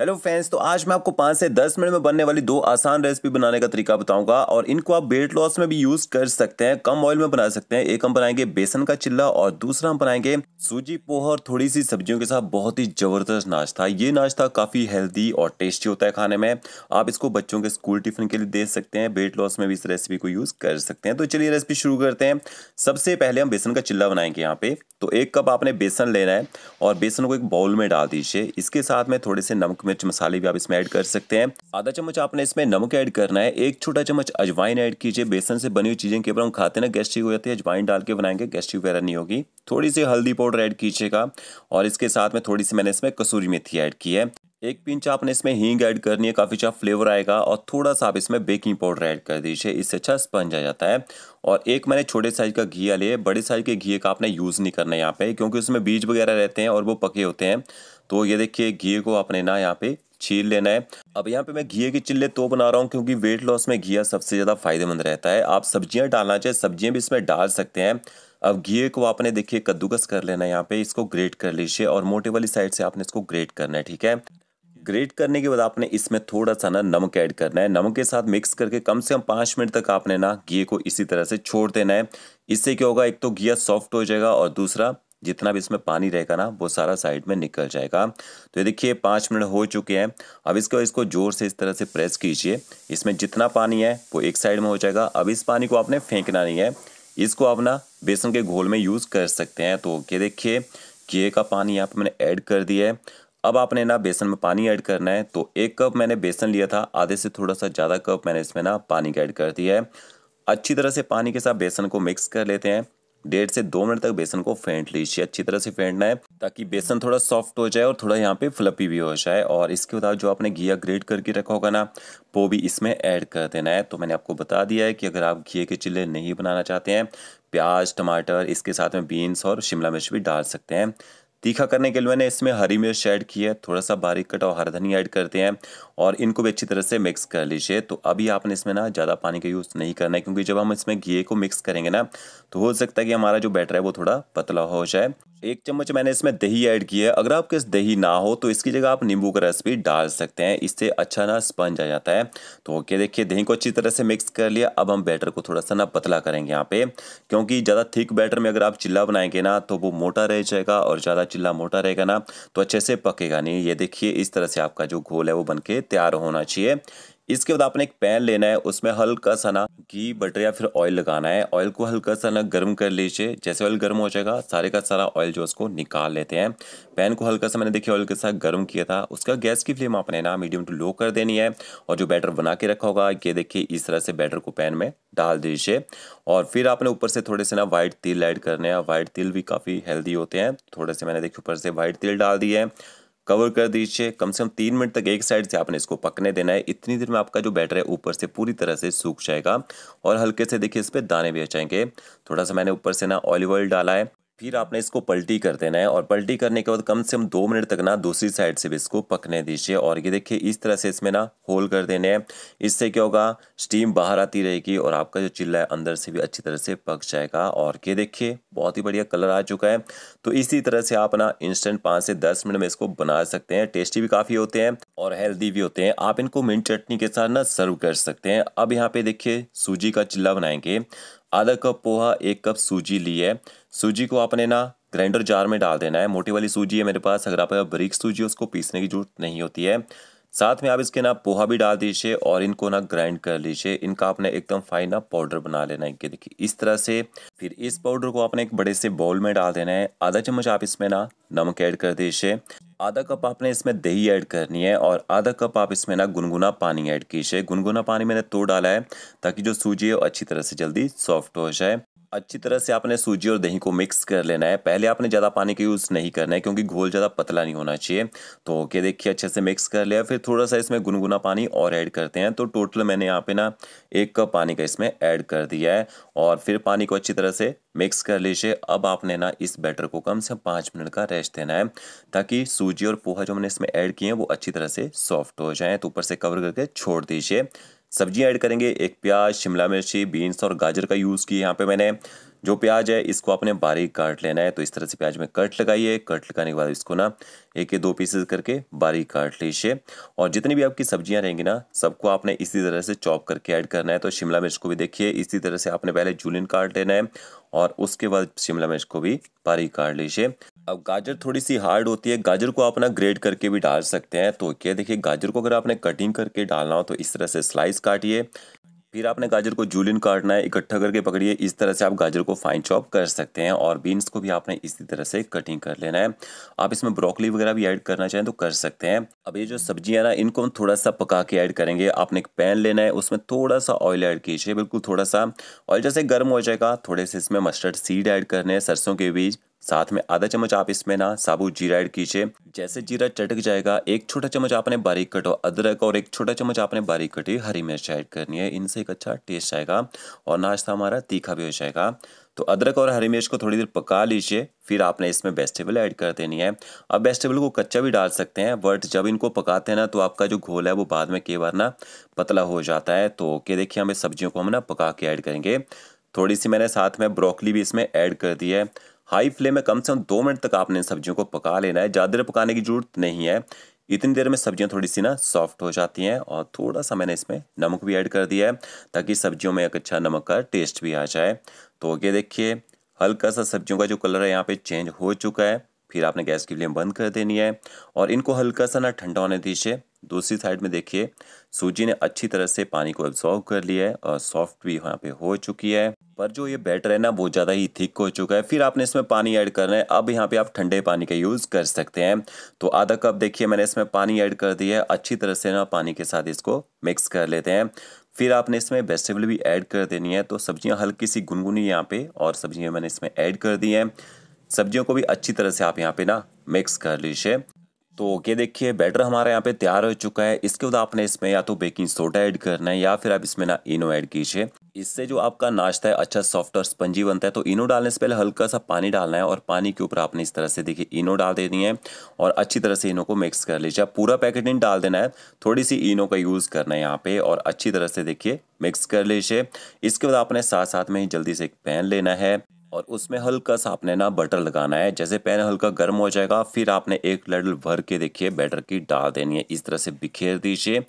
hello friends तो आज मैं आपको पाँच से दस मिनट में बनने वाली दो आसान रेसिपी बनाने का तरीका बताऊंगा और इनको आप वेट लॉस में भी यूज़ कर सकते हैं कम ऑयल में बना सकते हैं एक हम बनाएंगे बेसन का चिल्ला और दूसरा हम बनाएंगे सूजी पोहा और थोड़ी सी सब्जियों के साथ बहुत ही ज़बरदस्त नाश्ता ये नाश्ता काफ़ी हेल्दी और टेस्टी होता है खाने में आप इसको बच्चों के स्कूल टिफिन के लिए दे सकते हैं वेट लॉस में भी इस रेसिपी को यूज़ कर सकते हैं तो चलिए रेसिपी शुरू करते हैं सबसे पहले हम बेसन का चिल्ला बनाएंगे यहाँ पे तो एक कप आपने बेसन लेना है और बेसन को एक बाउल में डाल दीजिए इसके साथ में थोड़े से नमक मिर्च मसाले भी आप इसमें ऐड कर सकते हैं आधा चम्मच आपने इसमें नमक ऐड करना है एक छोटा चम्मच अजवाइन ऐड कीजिए बेसन से बनी हुई चीज़ें केवल हम खाते ना गैस्ट्रिक हो जाती है अजवाइन डाल के बनाएंगे गैस्ट्रिक वगैरह नहीं होगी थोड़ी सी हल्दी पाउडर ऐड कीजिएगा और इसके साथ में थोड़ी सी मैंने इसमें कसूरी मेथी ऐड की है एक पिंच आपने इसमें हींग ऐड करनी है काफ़ी अच्छा फ्लेवर आएगा और थोड़ा सा आप इसमें बेकिंग पाउडर ऐड कर दीजिए इससे अच्छा स्पंज आ जाता है और एक मैंने छोटे साइज़ का घी लिया बड़े साइज़ के घी का आपने यूज़ नहीं करना है यहाँ पे क्योंकि उसमें बीज वगैरह रहते हैं और वो पके होते हैं तो ये देखिए घी को आपने ना यहाँ पे छील लेना है अब यहाँ पे मैं घी की चिल्ले तो बना रहा हूँ क्योंकि वेट लॉस में घिया सबसे ज़्यादा फायदेमंद रहता है आप सब्जियाँ डालना चाहे सब्जियाँ भी इसमें डाल सकते हैं अब घी को आपने देखिए कद्दूकस कर लेना है यहाँ पे इसको ग्रेट कर लीजिए और मोटे वाली साइड से आपने इसको ग्रेट करना है ठीक है ग्रेट करने के बाद आपने इसमें थोड़ा सा ना नमक ऐड करना है नमक के साथ मिक्स करके कम से कम पाँच मिनट तक आपने ना घी को इसी तरह से छोड़ देना है इससे क्या होगा एक तो घिया सॉफ्ट हो जाएगा और दूसरा जितना भी इसमें पानी रहेगा ना वो सारा साइड में निकल जाएगा तो ये देखिए पाँच मिनट हो चुके हैं अब इसको इसको ज़ोर से इस तरह से प्रेस कीजिए इसमें जितना पानी है वो एक साइड में हो जाएगा अब इस पानी को आपने फेंकना नहीं है इसको आप ना बेसन के घोल में यूज़ कर सकते हैं तो ये देखिए घे का पानी यहाँ पर मैंने ऐड कर दिया है अब आपने ना बेसन में पानी ऐड करना है तो एक कप मैंने बेसन लिया था आधे से थोड़ा सा ज़्यादा कप मैंने इसमें ना पानी ऐड कर दिया है अच्छी तरह से पानी के साथ बेसन को मिक्स कर लेते हैं डेढ़ से दो मिनट तक बेसन को फेंट लीजिए अच्छी तरह से फेंटना है ताकि बेसन थोड़ा सॉफ्ट हो जाए और थोड़ा यहाँ पे फ्लपी भी हो जाए और इसके बाद जो आपने घिया ग्रेट करके रखा होगा ना वो भी इसमें ऐड कर देना है तो मैंने आपको बता दिया है कि अगर आप घी के चिल्ले नहीं बनाना चाहते हैं प्याज टमाटर इसके साथ में बीन्स और शिमला मिर्च भी डाल सकते हैं तीखा करने के लिए मैंने इसमें हरी मिर्च ऐड की है थोड़ा सा बारीक कटा और धनिया ऐड करते हैं और इनको भी अच्छी तरह से मिक्स कर लीजिए तो अभी आपने इसमें ना ज़्यादा पानी का यूज़ नहीं करना है क्योंकि जब हम इसमें घी को मिक्स करेंगे ना तो हो सकता है कि हमारा जो बैटर है वो थोड़ा पतला हो जाए एक चम्मच मैंने इसमें दही ऐड किया है अगर आपके दही ना हो तो इसकी जगह आप नींबू का रस भी डाल सकते हैं इससे अच्छा ना स्पंज आ जाता है तो ओके देखिए दही को अच्छी तरह से मिक्स कर लिया अब हम बैटर को थोड़ा सा ना पतला करेंगे यहाँ पे क्योंकि ज़्यादा थिक बैटर में अगर आप चिल्ला बनाएंगे ना तो वो मोटा रह जाएगा और ज़्यादा चिल्ला मोटा रहेगा ना तो अच्छे से पकेगा नहीं ये देखिए इस तरह से आपका जो घोल है वो बन के तैयार होना चाहिए इसके बाद आपने एक पैन लेना है उसमें हल्का सा ना घी बटर या फिर ऑयल लगाना है ऑयल को हल्का सा ना गर्म कर लीजिए जैसे ऑयल गर्म हो जाएगा सारे का सारा ऑयल जो उसको निकाल लेते हैं पैन को हल्का सा मैंने देखिए ऑयल के साथ गर्म किया था उसका गैस की फ्लेम आपने ना मीडियम टू लो कर देनी है और जो बैटर बना के रखा होगा ये देखिए इस तरह से बैटर को पैन में डाल दीजिए और फिर आपने ऊपर से थोड़े से ना वाइट तिल ऐड करने हैं वाइट तिल भी काफ़ी हेल्दी होते हैं थोड़े से मैंने देखिए ऊपर से वाइट तिल डाल दिए है कवर कर दीजिए कम से कम तीन मिनट तक एक साइड से आपने इसको पकने देना है इतनी देर में आपका जो बैटर है ऊपर से पूरी तरह से सूख जाएगा और हल्के से देखिए इस पर दाने भी आ जाएंगे थोड़ा सा मैंने ऊपर से ना ऑलिव ऑयल डाला है फिर आपने इसको पलटी कर देना है और पलटी करने के बाद कम से कम दो मिनट तक ना दूसरी साइड से भी इसको पकने दीजिए और ये देखिए इस तरह से इसमें ना होल कर देने हैं इससे क्या होगा स्टीम बाहर आती रहेगी और आपका जो चिल्ला है अंदर से भी अच्छी तरह से पक जाएगा और ये देखिए बहुत ही बढ़िया कलर आ चुका है तो इसी तरह से आप ना इंस्टेंट पाँच से दस मिनट में इसको बना सकते हैं टेस्टी भी काफ़ी होते हैं और हेल्दी भी होते हैं आप इनको मिंट चटनी के साथ ना सर्व कर सकते हैं अब यहाँ पे देखिए सूजी का चिल्ला बनाएंगे आधा कप पोहा एक कप सूजी ली है सूजी को आपने ना ग्राइंडर जार में डाल देना है मोटी वाली सूजी है मेरे पास अगर आप बरीक सूजी उसको पीसने की जरूरत नहीं होती है साथ में आप इसके ना पोहा भी डाल दीजिए और इनको ना ग्राइंड कर लीजिए इनका आपने एकदम फाइन ना पाउडर बना लेना है देखिए इस तरह से फिर इस पाउडर को आपने एक बड़े से बाउल में डाल देना है आधा चम्मच आप इसमें ना नमक ऐड कर दीजिए आधा कप आपने इसमें दही ऐड करनी है और आधा कप आप इसमें ना गुनगुना पानी ऐड कीजिए गुनगुना पानी मैंने तोड़ डाला है ताकि जो सूजी है वो अच्छी तरह से जल्दी सॉफ्ट हो जाए अच्छी तरह से आपने सूजी और दही को मिक्स कर लेना है पहले आपने ज़्यादा पानी का यूज़ नहीं करना है क्योंकि घोल ज़्यादा पतला नहीं होना चाहिए तो ओके देखिए अच्छे से मिक्स कर लिया फिर थोड़ा सा इसमें गुनगुना पानी और ऐड करते हैं तो टोटल मैंने यहाँ पे ना एक कप पानी का इसमें ऐड कर दिया है और फिर पानी को अच्छी तरह से मिक्स कर लीजिए अब आपने ना इस बैटर को कम से कम पाँच मिनट का रेस्ट देना है ताकि सूजी और पोहा जो हमने इसमें ऐड किए हैं वो अच्छी तरह से सॉफ्ट हो जाए तो ऊपर से कवर करके छोड़ दीजिए सब्जियां ऐड करेंगे एक प्याज शिमला मिर्ची बीन्स और गाजर का यूज़ किया यहाँ पे मैंने जो प्याज है इसको आपने बारीक काट लेना है तो इस तरह से प्याज में कट लगाइए कट लगाने के बाद इसको ना एक या दो पीसेस करके बारीक काट लीजिए और जितनी भी आपकी सब्जियां रहेंगी ना सबको आपने इसी तरह से चॉप करके ऐड करना है तो शिमला मिर्च को भी देखिए इसी तरह से आपने पहले जूलिन काट लेना है और उसके बाद शिमला मिर्च को भी बारीक काट लीजिए अब गाजर थोड़ी सी हार्ड होती है गाजर को आप ना ग्रेड करके भी डाल सकते हैं तो क्या देखिए गाजर को अगर आपने कटिंग करके डालना हो तो इस तरह से स्लाइस काटिए फिर आपने गाजर को जूलिन काटना है इकट्ठा करके पकड़िए इस तरह से आप गाजर को फाइन चॉप कर सकते हैं और बीन्स को भी आपने इसी तरह से कटिंग कर लेना है आप इसमें ब्रोकली वगैरह भी ऐड करना चाहें तो कर सकते हैं अब ये जो सब्जियां ना इनको हम थोड़ा सा पका के ऐड करेंगे आपने एक पैन लेना है उसमें थोड़ा सा ऑयल ऐड कीजिए बिल्कुल थोड़ा सा ऑयल जैसे गर्म हो जाएगा थोड़े से इसमें मस्टर्ड सीड ऐड करने हैं सरसों के बीज साथ में आधा चम्मच आप इसमें ना साबुत जीरा ऐड कीजिए जैसे जीरा चटक जाएगा एक छोटा चम्मच आपने बारीक कटो अदरक और एक छोटा चम्मच आपने बारीक कटी हरी मिर्च ऐड करनी है इनसे एक अच्छा टेस्ट आएगा और नाश्ता हमारा तीखा भी हो जाएगा तो अदरक और हरी मिर्च को थोड़ी देर पका लीजिए फिर आपने इसमें वेजिटेबल ऐड कर देनी है अब वेजिटेबल को कच्चा भी डाल सकते हैं बट जब इनको पकाते हैं ना तो आपका जो घोल है वो बाद में कई बार ना पतला हो जाता है तो ओके देखिए हमें सब्जियों को हम ना पका के ऐड करेंगे थोड़ी सी मैंने साथ में ब्रोकली भी इसमें ऐड कर दी है हाई फ्लेम में कम से कम दो मिनट तक आपने इन सब्जियों को पका लेना है ज़्यादा देर पकाने की जरूरत नहीं है इतनी देर में सब्जियां थोड़ी सी ना सॉफ्ट हो जाती हैं और थोड़ा सा मैंने इसमें नमक भी ऐड कर दिया है ताकि सब्जियों में एक अच्छा नमक का टेस्ट भी आ जाए तो ये देखिए हल्का सा सब्जियों का जो कलर है यहाँ पर चेंज हो चुका है फिर आपने गैस की फ्लेम बंद कर देनी है और इनको हल्का सा ना ठंडा होने दीजिए दूसरी साइड में देखिए सूजी ने अच्छी तरह से पानी को एब्जॉर्व कर लिया है और सॉफ्ट भी यहाँ पे हो चुकी है पर जो ये बैटर है ना वो ज़्यादा ही थिक हो चुका है फिर आपने इसमें पानी ऐड करना है अब यहाँ पे आप ठंडे पानी का यूज़ कर सकते हैं तो आधा कप देखिए मैंने इसमें पानी ऐड कर दिया है अच्छी तरह से ना पानी के साथ इसको मिक्स कर लेते हैं फिर आपने इसमें वेजिटेबल भी ऐड कर देनी है तो सब्जियाँ हल्की सी गुनगुनी यहाँ पर और सब्जियाँ मैंने इसमें ऐड कर दी हैं सब्जियों को भी अच्छी तरह से आप यहाँ पर ना मिक्स कर लीजिए तो ओके देखिए बैटर हमारे यहाँ पे तैयार हो चुका है इसके बाद आपने इसमें या तो बेकिंग सोडा ऐड करना है या फिर आप इसमें ना इनो ऐड कीजिए इससे जो आपका नाश्ता है अच्छा सॉफ्ट और स्पंजी बनता है तो इनो डालने से पहले हल्का सा पानी डालना है और पानी के ऊपर आपने इस तरह से देखिए इनो डाल देनी है और अच्छी तरह से इनो को मिक्स कर लीजिए आप पूरा पैकेट नहीं डाल देना है थोड़ी सी इनो का यूज़ करना है यहाँ पे और अच्छी तरह से देखिए मिक्स कर लीजिए इसके बाद आपने साथ साथ में ही जल्दी से एक पैन लेना है और उसमें हल्का सा आपने ना बटर लगाना है जैसे पैन हल्का गर्म हो जाएगा फिर आपने एक लडल भर के देखिए बैटर की डाल देनी है इस तरह से बिखेर दीजिए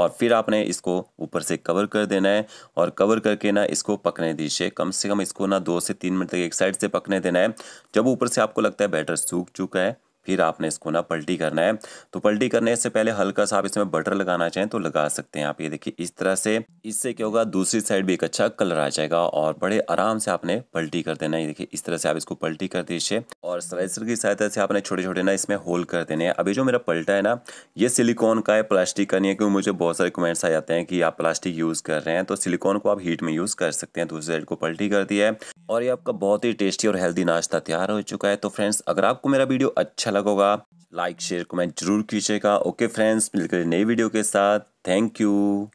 और फिर आपने इसको ऊपर से कवर कर देना है और कवर करके ना इसको पकने दीजिए कम से कम इसको ना दो से तीन मिनट तक एक साइड से पकने देना है जब ऊपर से आपको लगता है बैटर सूख चुका है फिर आपने इसको ना पलटी करना है तो पलटी करने से पहले हल्का सा आप इसमें बटर लगाना चाहें तो लगा सकते हैं आप ये देखिए इस तरह से इससे क्या होगा दूसरी साइड भी एक अच्छा कलर आ जाएगा और बड़े आराम से आपने पलटी कर देना है देखिए इस तरह से आप इसको पलटी कर दीजिए और स्लाइसर की सहायता से आपने छोटे छोटे ना इसमें होल कर देने हैं अभी जो मेरा पलटा है ना ये सिलिकॉन का है प्लास्टिक का नहीं है क्योंकि मुझे बहुत सारे कमेंट्स आ जाते हैं कि आप प्लास्टिक यूज़ कर रहे हैं तो सिलिकॉन को आप हीट में यूज़ कर सकते हैं दूसरी साइड को पलटी कर दिया है और ये आपका बहुत ही टेस्टी और हेल्दी नाश्ता तैयार हो चुका है तो फ्रेंड्स अगर आपको मेरा वीडियो अच्छा अच्छा होगा लाइक शेयर कमेंट जरूर कीजिएगा ओके फ्रेंड्स मिलकर नई वीडियो के साथ थैंक यू